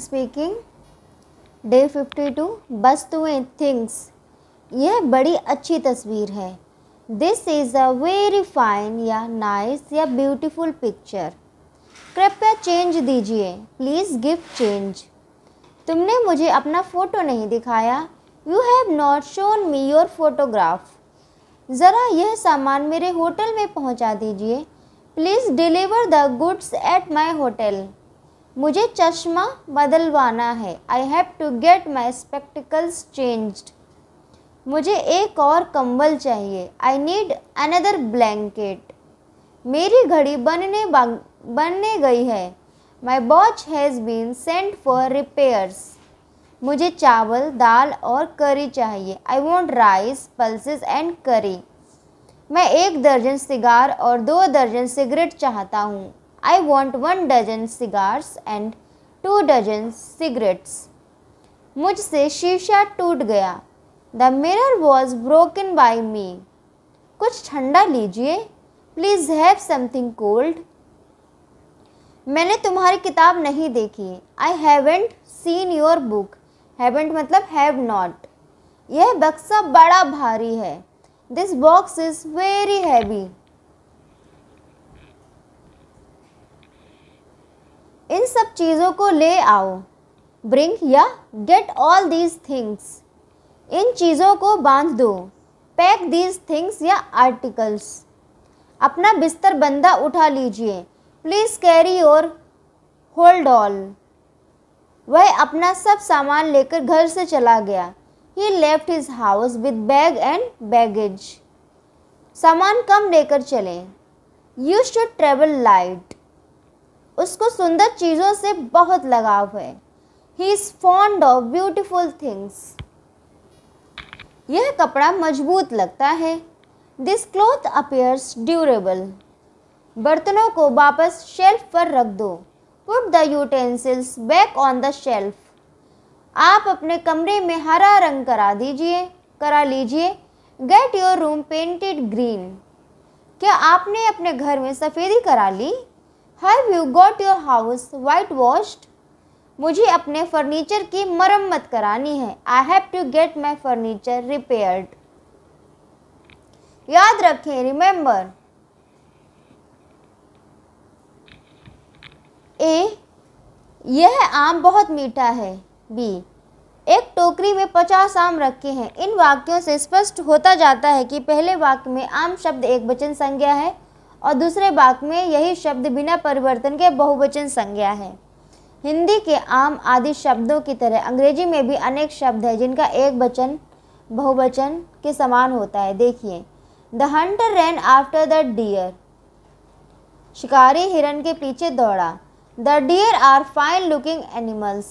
Speaking day to बस ए things यह बड़ी अच्छी तस्वीर है this is a very fine या नाइस या ब्यूटिफुल पिक्चर कृपया चेंज दीजिए प्लीज़ गिव चेंज तुमने मुझे अपना फ़ोटो नहीं दिखाया you have not shown me your photograph ज़रा यह सामान मेरे होटल में पहुंचा दीजिए please deliver the goods at my hotel मुझे चश्मा बदलवाना है I have to get my spectacles changed मुझे एक और कंबल चाहिए आई नीड अनदर ब्लैंकेट मेरी घड़ी बनने बनने गई है my watch has been sent for repairs मुझे चावल दाल और करी चाहिए I want rice pulses and curry मैं एक दर्जन सिगार और दो दर्जन सिगरेट चाहता हूँ I want one dozen cigars and two dozen cigarettes. मुझसे शीशा टूट गया the mirror was broken by me कुछ ठंडा लीजिए प्लीज़ हैव समथिंग कोल्ड मैंने तुम्हारी किताब नहीं देखी I haven't seen your book haven't मतलब हैव नॉट यह बक्सा बड़ा भारी है this box is very heavy इन सब चीज़ों को ले आओ ब्रिंक या गेट ऑल दीज थिंग्स इन चीज़ों को बांध दो पैक दीज थिंग्स या आर्टिकल्स अपना बिस्तर बंदा उठा लीजिए प्लीज़ कैरी और होल्ड ऑल वह अपना सब सामान लेकर घर से चला गया he left his house with bag and baggage सामान कम लेकर चलें यू शुड ट्रेवल लाइट उसको सुंदर चीज़ों से बहुत लगाव है he is fond of beautiful things यह कपड़ा मजबूत लगता है दिस क्लॉथ अपेयर्स ड्यूरेबल बर्तनों को वापस शेल्फ पर रख दो put the utensils back on the shelf आप अपने कमरे में हरा रंग करा दीजिए करा लीजिए get your room painted green क्या आपने अपने घर में सफ़ेदी करा ली have you got your house whitewashed मुझे अपने फर्नीचर की मरम्मत करानी है I have to get my furniture repaired याद रखें रिमेंबर ए यह आम बहुत मीठा है बी एक टोकरी में पचास आम रखे हैं इन वाक्यों से स्पष्ट होता जाता है कि पहले वाक्य में आम शब्द एक वचन संज्ञा है और दूसरे भाग में यही शब्द बिना परिवर्तन के बहुवचन संज्ञा है हिंदी के आम आदि शब्दों की तरह अंग्रेजी में भी अनेक शब्द हैं जिनका एक वचन बहुवचन के समान होता है देखिए the hunter ran after the deer शिकारी हिरन के पीछे दौड़ा the deer are fine looking animals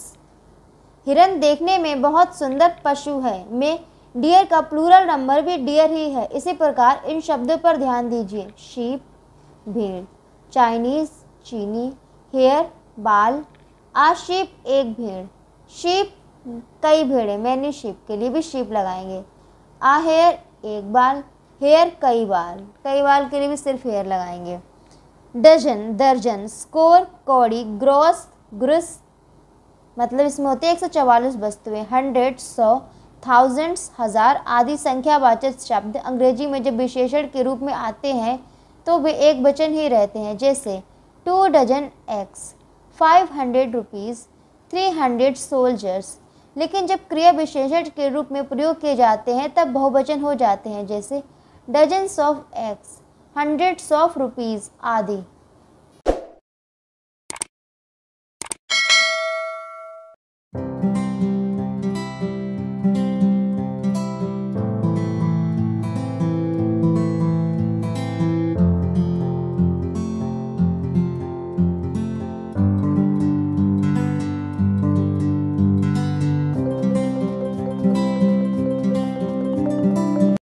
हिरण देखने में बहुत सुंदर पशु है में डियर का प्लूरल नंबर भी डियर ही है इसी प्रकार इन शब्दों पर ध्यान दीजिए शीप भेड़ चाइनीज़ चीनी हेयर बाल आ शिप एक भेड़ शिप कई भेड़े मैंने शिप के लिए भी शिप लगाएंगे आ हेयर एक बाल हेयर कई बाल कई बाल के लिए भी सिर्फ हेयर लगाएंगे डजन दर्जन स्कोर कौड़ी ग्रॉस ग्रस मतलब इसमें होते हैं एक सौ चवालीस वस्तुएँ हंड्रेड सौ थाउजेंड्स हज़ार आदि संख्यावाचक शब्द अंग्रेजी में जब विशेषण के रूप में आते हैं तो वे एक बचन ही रहते हैं जैसे two dozen x five hundred rupees three hundred soldiers लेकिन जब क्रिया विशेषण के रूप में प्रयोग किए जाते हैं तब बहुवचन हो जाते हैं जैसे dozens of x hundreds of rupees आदि